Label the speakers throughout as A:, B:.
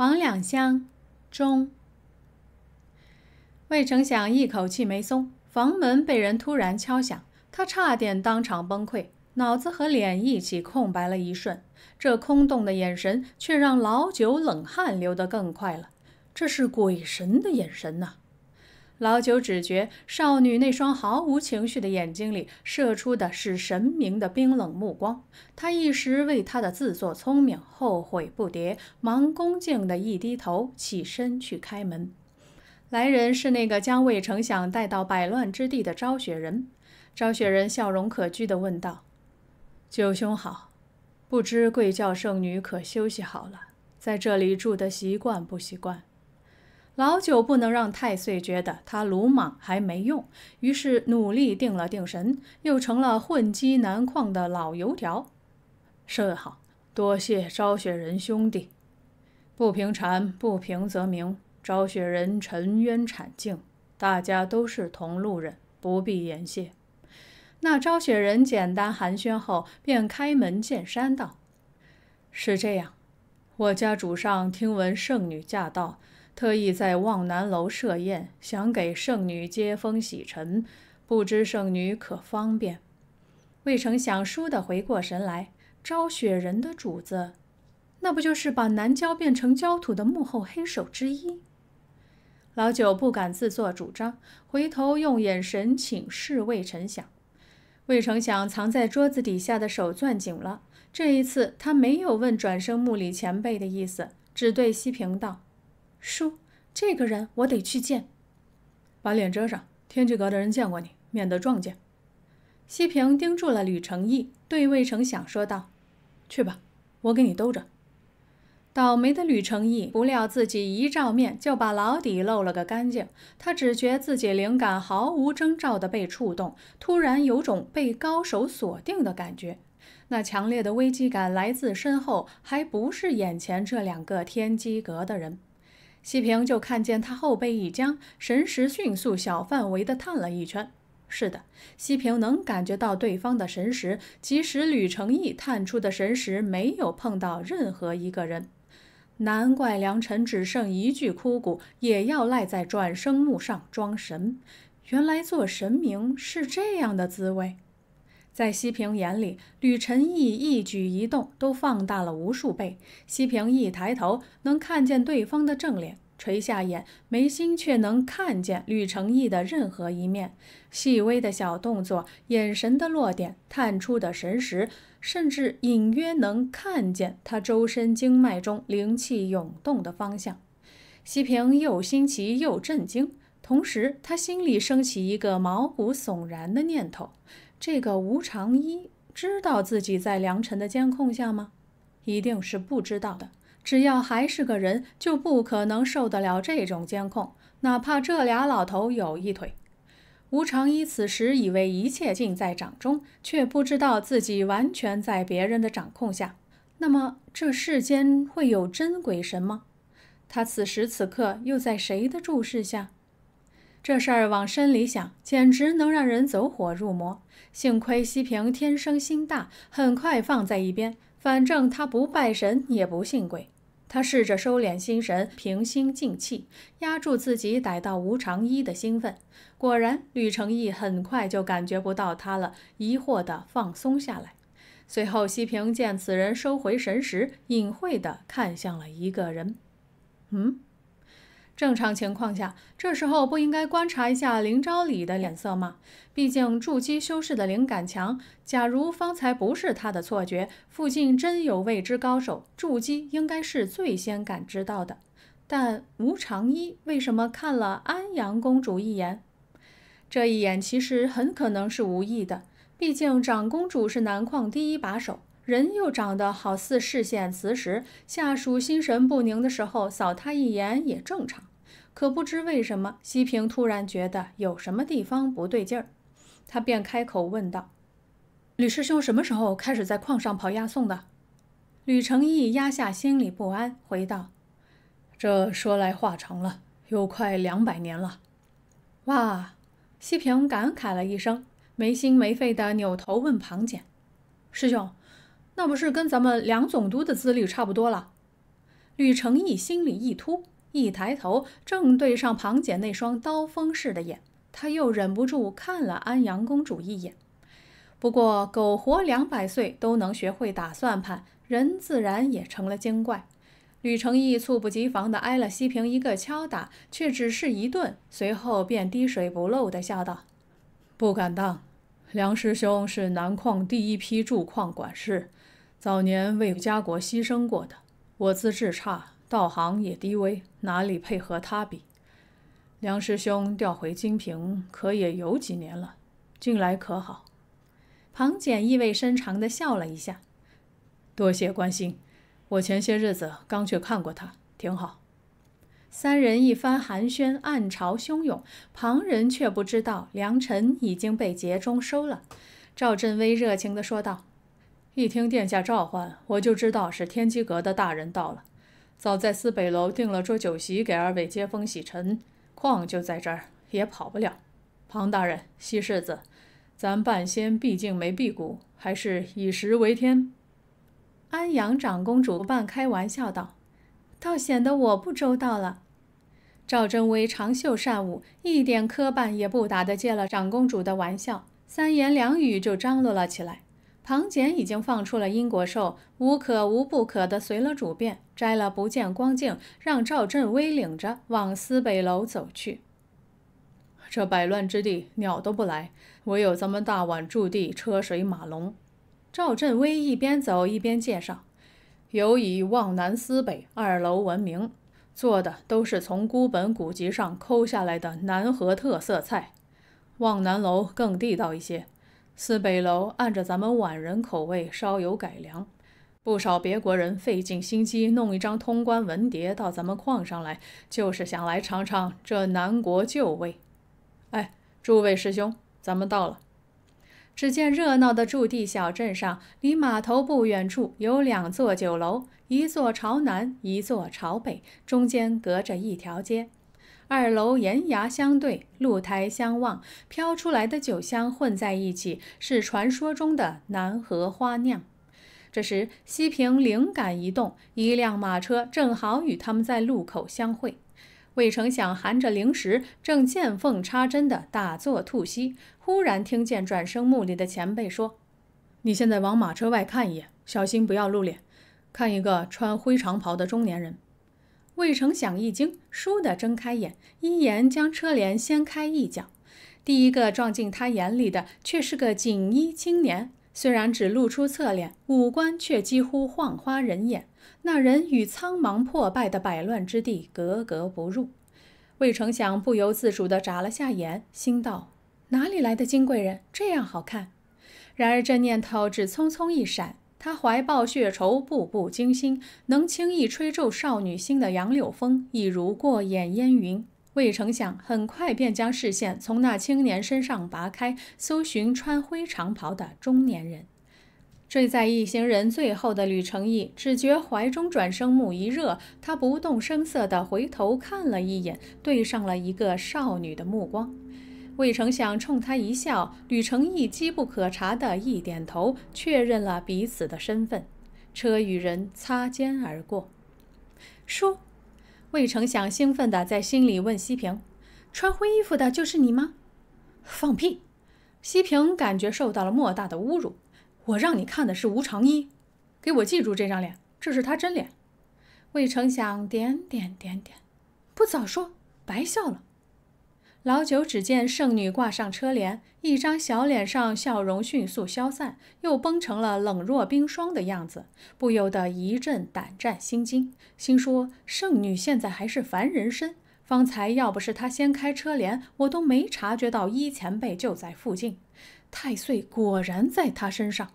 A: 王两香，中。未成想，一口气没松，房门被人突然敲响，他差点当场崩溃，脑子和脸一起空白了一瞬。这空洞的眼神，却让老九冷汗流得更快了。这是鬼神的眼神呐！老九只觉少女那双毫无情绪的眼睛里射出的是神明的冰冷目光，他一时为他的自作聪明后悔不迭，忙恭敬地一低头，起身去开门。来人是那个将魏丞相带到百乱之地的昭雪人。昭雪人笑容可掬地问道：“九兄好，不知贵教圣女可休息好了？在这里住的习惯不习惯？”老九不能让太岁觉得他鲁莽还没用，于是努力定了定神，又成了混迹南矿的老油条。甚好，多谢招雪人兄弟。不平禅，不平则鸣，昭雪人沉冤产境，大家都是同路人，不必言谢。那招雪人简单寒暄后，便开门见山道：“是这样，我家主上听闻圣女驾到。”特意在望南楼设宴，想给圣女接风洗尘，不知圣女可方便？未成想倏地回过神来，招雪人的主子，那不就是把南郊变成焦土的幕后黑手之一？老九不敢自作主张，回头用眼神请示魏成想。魏成想藏在桌子底下的手攥紧了。这一次，他没有问转生墓里前辈的意思，只对西平道。叔，这个人我得去见。把脸遮上，天机阁的人见过你，免得撞见。西平盯住了吕承义，对魏成想说道：“去吧，我给你兜着。”倒霉的吕承义，不料自己一照面就把老底露了个干净。他只觉自己灵感毫无征兆的被触动，突然有种被高手锁定的感觉。那强烈的危机感来自身后，还不是眼前这两个天机阁的人。西平就看见他后背一僵，神识迅速小范围的探了一圈。是的，西平能感觉到对方的神识，即使吕成义探出的神识没有碰到任何一个人。难怪梁辰只剩一具枯骨，也要赖在转生木上装神。原来做神明是这样的滋味。在西平眼里，吕承义一举一动都放大了无数倍。西平一抬头能看见对方的正脸，垂下眼眉心却能看见吕承义的任何一面，细微的小动作、眼神的落点、探出的神识，甚至隐约能看见他周身经脉中灵气涌动的方向。西平又新奇又震惊，同时他心里升起一个毛骨悚然的念头。这个吴长一知道自己在梁辰的监控下吗？一定是不知道的。只要还是个人，就不可能受得了这种监控，哪怕这俩老头有一腿。吴长一此时以为一切尽在掌中，却不知道自己完全在别人的掌控下。那么，这世间会有真鬼神吗？他此时此刻又在谁的注视下？这事儿往深里想，简直能让人走火入魔。幸亏西平天生心大，很快放在一边。反正他不拜神也不信鬼，他试着收敛心神，平心静气，压住自己逮到吴长一的兴奋。果然，吕成义很快就感觉不到他了，疑惑地放松下来。随后，西平见此人收回神识，隐晦地看向了一个人。嗯。正常情况下，这时候不应该观察一下林昭礼的脸色吗？毕竟筑基修士的灵感强。假如方才不是他的错觉，附近真有未知高手，筑基应该是最先感知到的。但吴长一为什么看了安阳公主一眼？这一眼其实很可能是无意的。毕竟长公主是南矿第一把手，人又长得好似视线磁石，下属心神不宁的时候扫她一眼也正常。可不知为什么，西平突然觉得有什么地方不对劲儿，他便开口问道：“吕师兄，什么时候开始在矿上跑押送的？”吕成义压下心里不安，回道：“这说来话长了，有快两百年了。”哇！西平感慨了一声，没心没肺的扭头问庞简：“师兄，那不是跟咱们梁总督的资历差不多了？”吕成义心里一突。一抬头，正对上庞姐那双刀锋似的眼，他又忍不住看了安阳公主一眼。不过，苟活两百岁都能学会打算盘，人自然也成了精怪。吕成义猝不及防地挨了西平一个敲打，却只是一顿，随后便滴水不漏地笑道：“不敢当，梁师兄是南矿第一批驻矿管事，早年为家国牺牲过的。我资质差，道行也低微。”哪里配和他比？梁师兄调回金平，可也有几年了。近来可好？庞简意味深长地笑了一下。多谢关心，我前些日子刚去看过他，挺好。三人一番寒暄，暗潮汹涌，旁人却不知道梁辰已经被劫中收了。赵振威热情地说道：“一听殿下召唤，我就知道是天机阁的大人到了。”早在司北楼订了桌酒席给二位接风洗尘，况就在这儿也跑不了。庞大人、西世子，咱半仙毕竟没辟谷，还是以食为天。安阳长公主半开玩笑道：“倒显得我不周到了。”赵真威长袖善舞，一点磕绊也不打的接了长公主的玩笑，三言两语就张罗了起来。庞简已经放出了因果兽，无可无不可的随了主便，摘了不见光镜，让赵振威领着往思北楼走去。这百乱之地，鸟都不来，唯有咱们大宛驻地车水马龙。赵振威一边走一边介绍：“尤以望南思北二楼闻名，做的都是从孤本古籍上抠下来的南河特色菜。望南楼更地道一些。”四北楼按着咱们皖人口味稍有改良，不少别国人费尽心机弄一张通关文牒到咱们矿上来，就是想来尝尝这南国旧味。哎，诸位师兄，咱们到了。只见热闹的驻地小镇上，离码头不远处有两座酒楼，一座朝南，一座朝北，中间隔着一条街。二楼檐牙相对，露台相望，飘出来的酒香混在一起，是传说中的南河花酿。这时，西平灵感一动，一辆马车正好与他们在路口相会。魏成想含着零食，正见缝插针的打坐吐息，忽然听见转生墓里的前辈说：“你现在往马车外看一眼，小心不要露脸。看一个穿灰长袍的中年人。”未成想，一惊，倏地睁开眼，一言将车帘掀开一角，第一个撞进他眼里的却是个锦衣青年，虽然只露出侧脸，五官却几乎晃花人眼。那人与苍茫破败的百乱之地格格不入，未成想不由自主地眨了下眼，心道：哪里来的金贵人这样好看？然而这念头只匆匆一闪。他怀抱血仇，步步惊心，能轻易吹皱少女心的杨柳风，已如过眼烟云。未曾想，很快便将视线从那青年身上拔开，搜寻穿灰长袍的中年人。坠在一行人最后的吕承义，只觉怀中转生木一热，他不动声色地回头看了一眼，对上了一个少女的目光。魏成想冲他一笑，吕成义机不可查的一点头，确认了彼此的身份。车与人擦肩而过，叔，魏成想兴奋地在心里问西平：“穿灰衣服的就是你吗？”放屁！西平感觉受到了莫大的侮辱。我让你看的是吴长衣，给我记住这张脸，这是他真脸。魏成想点点点点，不早说，白笑了。老九只见圣女挂上车帘，一张小脸上笑容迅速消散，又绷成了冷若冰霜的样子，不由得一阵胆战心惊，心说：“圣女现在还是凡人身，方才要不是她掀开车帘，我都没察觉到一前辈就在附近。太岁果然在她身上。”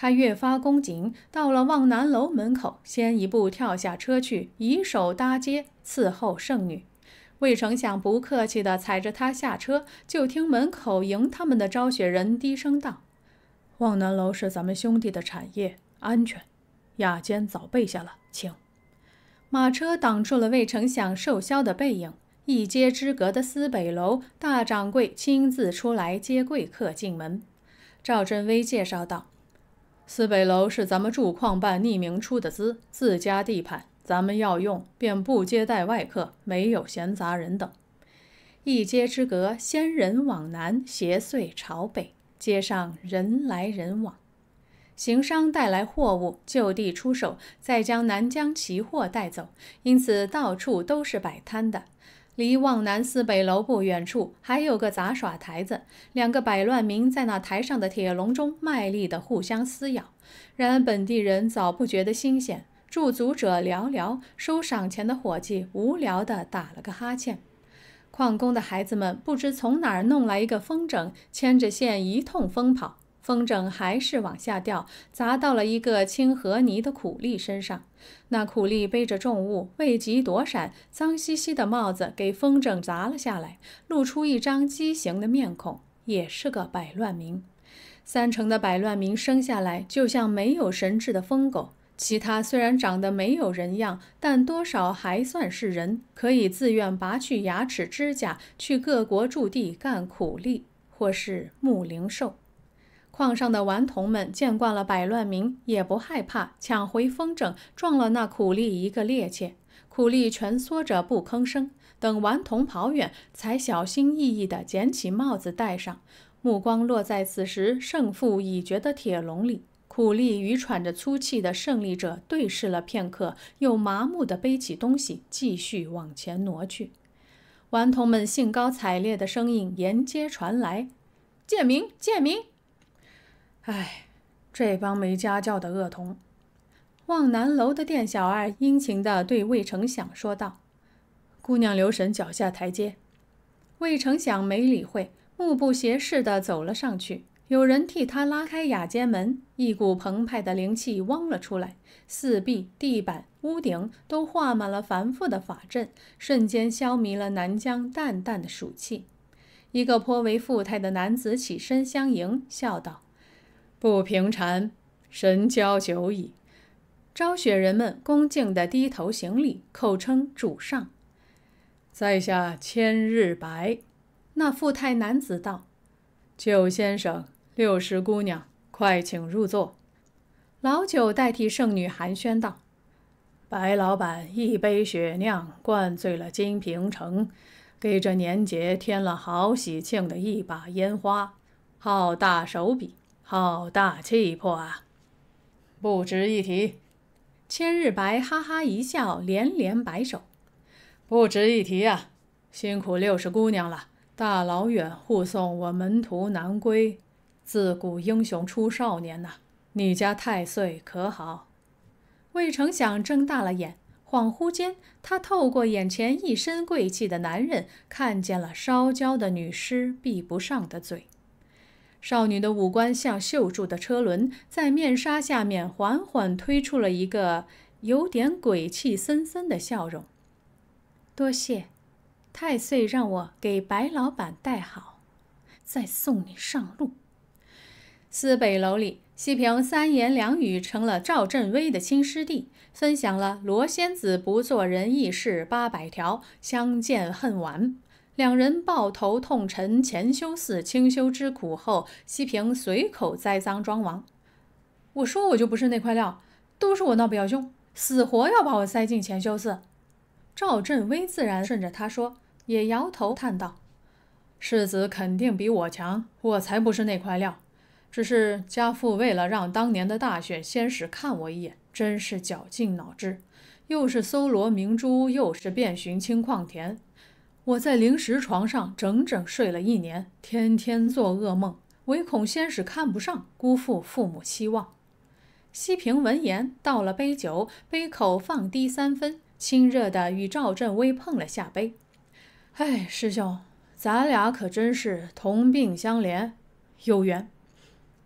A: 他越发恭谨，到了望南楼门口，先一步跳下车去，以手搭接，伺候圣女。魏丞相不客气地踩着他下车，就听门口迎他们的招雪人低声道：“望南楼是咱们兄弟的产业，安全。雅间早备下了，请。”马车挡住了魏丞相瘦削的背影。一街之隔的思北楼，大掌柜亲自出来接贵客进门。赵振威介绍道：“思北楼是咱们驻矿办匿名出的资，自家地盘。”咱们要用，便不接待外客，没有闲杂人等。一街之隔，仙人往南，邪祟朝北。街上人来人往，行商带来货物，就地出手，再将南疆奇货带走。因此，到处都是摆摊的。离望南寺北楼不远处，还有个杂耍台子，两个百乱民在那台上的铁笼中卖力地互相撕咬。然本地人早不觉得新鲜。驻足者寥寥，收赏钱的伙计无聊地打了个哈欠。矿工的孩子们不知从哪儿弄来一个风筝，牵着线一通疯跑，风筝还是往下掉，砸到了一个清河泥的苦力身上。那苦力背着重物，未及躲闪，脏兮兮的帽子给风筝砸了下来，露出一张畸形的面孔，也是个百乱民。三成的百乱民生下来就像没有神智的疯狗。其他虽然长得没有人样，但多少还算是人，可以自愿拔去牙齿、指甲，去各国驻地干苦力，或是牧灵兽。矿上的顽童们见惯了百乱民，也不害怕，抢回风筝，撞了那苦力一个趔趄，苦力蜷缩着不吭声。等顽童跑远，才小心翼翼地捡起帽子戴上，目光落在此时胜负已决的铁笼里。苦利与喘着粗气的胜利者对视了片刻，又麻木地背起东西，继续往前挪去。顽童们兴高采烈的声音沿街传来：“建明，建明！”哎，这帮没家教的恶童。望南楼的店小二殷勤地对魏成想说道：“姑娘留神脚下台阶。”魏成想没理会，目不斜视地走了上去。有人替他拉开雅间门，一股澎湃的灵气汪了出来，四壁、地板、屋顶都画满了繁复的法阵，瞬间消弭了南疆淡淡的暑气。一个颇为富态的男子起身相迎，笑道：“不平禅，神交久矣。”昭雪人们恭敬地低头行礼，叩称“主上”。在下千日白。那富态男子道：“九先生。”六十姑娘，快请入座。老九代替圣女寒暄道：“白老板一杯雪酿灌醉了金平城，给这年节添了好喜庆的一把烟花，好大手笔，好大气魄啊！不值一提。”千日白哈哈一笑，连连摆手：“不值一提啊！辛苦六十姑娘了，大老远护送我门徒南归。”自古英雄出少年呐！你家太岁可好？魏成想睁大了眼，恍惚间，他透过眼前一身贵气的男人，看见了烧焦的女尸，闭不上的嘴。少女的五官像锈住的车轮，在面纱下面缓缓推出了一个有点鬼气森森的笑容。多谢，太岁让我给白老板带好，再送你上路。四北楼里，西平三言两语成了赵振威的亲师弟，分享了罗仙子不做仁义事八百条，相见恨晚。两人抱头痛陈前修寺清修之苦后，西平随口栽赃庄王：“我说我就不是那块料，都是我那表兄死活要把我塞进前修寺。”赵振威自然顺着他说，也摇头叹道：“世子肯定比我强，我才不是那块料。”只是家父为了让当年的大选仙使看我一眼，真是绞尽脑汁，又是搜罗明珠，又是遍寻青矿田。我在灵石床上整整睡了一年，天天做噩梦，唯恐仙使看不上，辜负父母期望。西平闻言，倒了杯酒，杯口放低三分，亲热地与赵振威碰了下杯。哎，师兄，咱俩可真是同病相怜，有缘。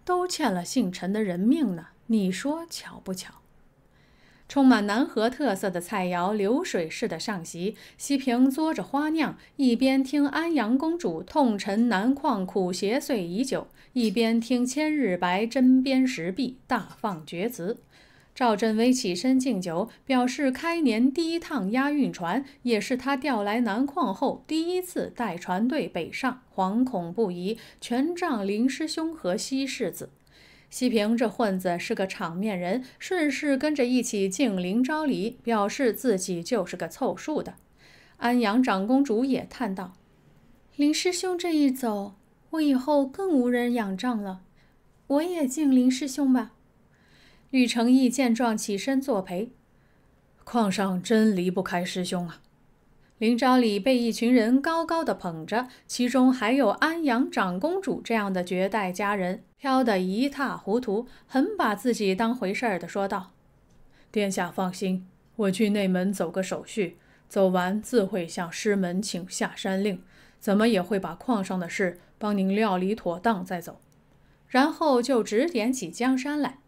A: 都欠了姓陈的人命呢，你说巧不巧？充满南河特色的菜肴流水似的上席，西平嘬着花酿，一边听安阳公主痛陈南矿苦邪祟已久，一边听千日白针砭时弊，大放厥词。赵振威起身敬酒，表示开年第一趟押运船也是他调来南矿后第一次带船队北上，惶恐不已，全仗林师兄和西世子。西平这混子是个场面人，顺势跟着一起敬林昭礼，表示自己就是个凑数的。安阳长公主也叹道：“林师兄这一走，我以后更无人仰仗了。我也敬林师兄吧。”吕成义见状起身作陪，矿上真离不开师兄啊！林昭礼被一群人高高的捧着，其中还有安阳长公主这样的绝代佳人，飘得一塌糊涂，很把自己当回事儿的说道：“殿下放心，我去内门走个手续，走完自会向师门请下山令，怎么也会把矿上的事帮您料理妥当再走。”然后就指点起江山来。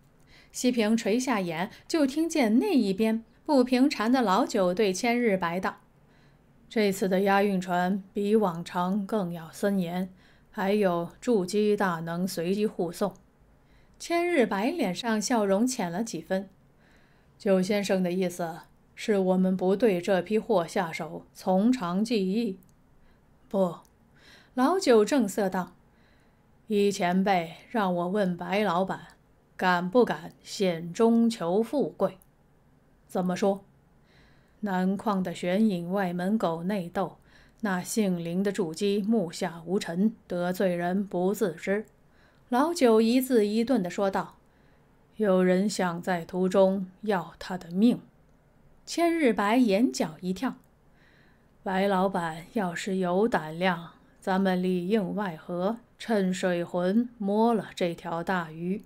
A: 西平垂下眼，就听见那一边不平常的老九对千日白道：“这次的押运船比往常更要森严，还有筑基大能随机护送。”千日白脸上笑容浅了几分。九先生的意思是我们不对这批货下手，从长计议。不，老九正色道：“一前辈让我问白老板。”敢不敢险中求富贵？怎么说？南矿的玄隐外门狗内斗，那姓林的筑基目下无尘，得罪人不自知。老九一字一顿的说道：“有人想在途中要他的命。”千日白眼角一跳：“白老板要是有胆量，咱们里应外合，趁水浑摸了这条大鱼。”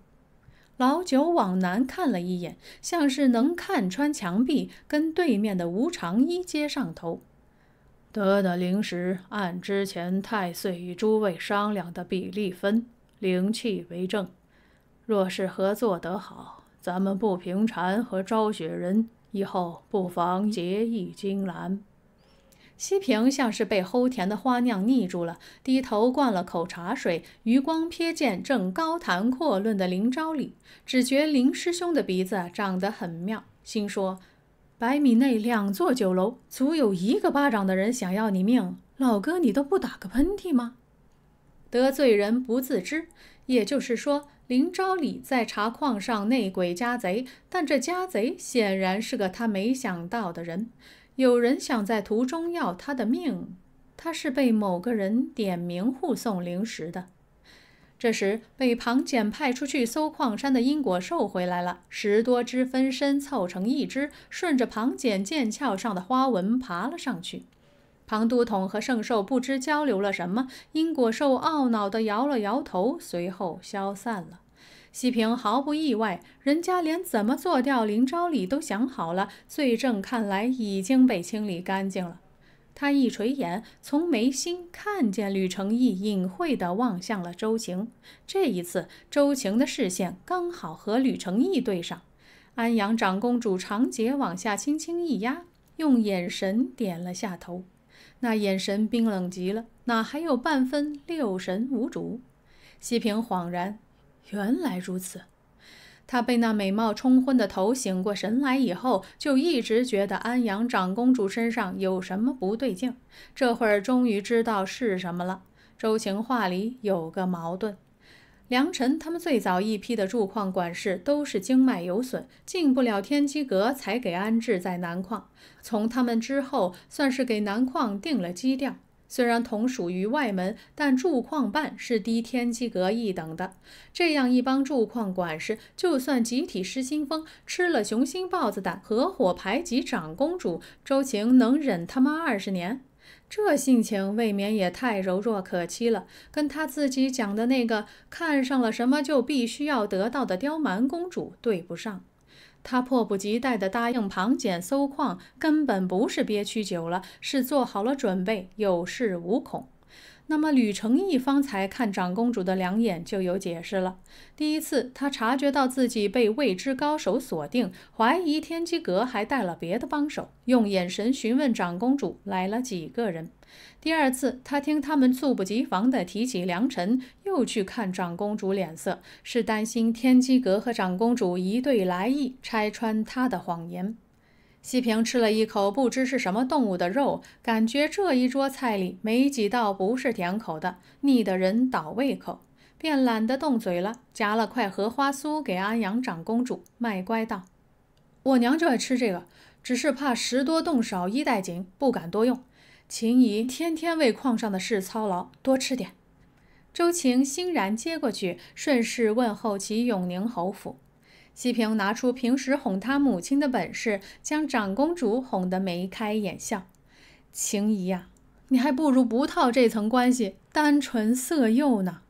A: 老九往南看了一眼，像是能看穿墙壁，跟对面的吴长一接上头。得的灵石按之前太岁与诸位商量的比例分，灵气为正。若是合作得好，咱们不平禅和招雪人以后不妨结义金兰。西平像是被齁甜的花酿腻住了，低头灌了口茶水，余光瞥见正高谈阔论的林昭礼，只觉林师兄的鼻子长得很妙，心说：百米内两座酒楼，足有一个巴掌的人想要你命，老哥你都不打个喷嚏吗？得罪人不自知，也就是说，林昭礼在茶矿上内鬼家贼，但这家贼显然是个他没想到的人。有人想在途中要他的命，他是被某个人点名护送灵石的。这时，被庞简派出去搜矿山的因果兽回来了，十多只分身凑成一只，顺着庞简剑鞘上的花纹爬了上去。庞都统和圣兽不知交流了什么，因果兽懊恼地摇了摇头，随后消散了。西平毫不意外，人家连怎么做掉林昭礼都想好了，罪证看来已经被清理干净了。他一垂眼，从眉心看见吕成义隐晦地望向了周晴。这一次，周晴的视线刚好和吕成义对上。安阳长公主长睫往下轻轻一压，用眼神点了下头，那眼神冰冷极了，哪还有半分六神无主？西平恍然。原来如此，他被那美貌冲昏的头醒过神来以后，就一直觉得安阳长公主身上有什么不对劲。这会儿终于知道是什么了。周晴话里有个矛盾：梁辰他们最早一批的驻矿管事都是经脉有损，进不了天机阁，才给安置在南矿。从他们之后，算是给南矿定了基调。虽然同属于外门，但驻矿办是低天机阁一等的。这样一帮驻矿管事，就算集体失心疯，吃了雄心豹子胆，合伙排挤长公主周晴，能忍他妈二十年？这性情未免也太柔弱可欺了，跟他自己讲的那个看上了什么就必须要得到的刁蛮公主对不上。他迫不及待地答应庞简搜矿，根本不是憋屈久了，是做好了准备，有恃无恐。那么吕承义方才看长公主的两眼，就有解释了。第一次，他察觉到自己被未知高手锁定，怀疑天机阁还带了别的帮手，用眼神询问长公主来了几个人。第二次，他听他们猝不及防地提起良辰，又去看长公主脸色，是担心天机阁和长公主一对来意，拆穿他的谎言。西平吃了一口不知是什么动物的肉，感觉这一桌菜里没几道不是甜口的，腻得人倒胃口，便懒得动嘴了，夹了块荷花酥给安阳长公主卖乖道：“我娘就爱吃这个，只是怕食多动少，衣带紧，不敢多用。”秦姨天天为矿上的事操劳，多吃点。周晴欣然接过去，顺势问候起永宁侯府。西平拿出平时哄他母亲的本事，将长公主哄得眉开眼笑。秦姨呀，你还不如不套这层关系，单纯色诱呢。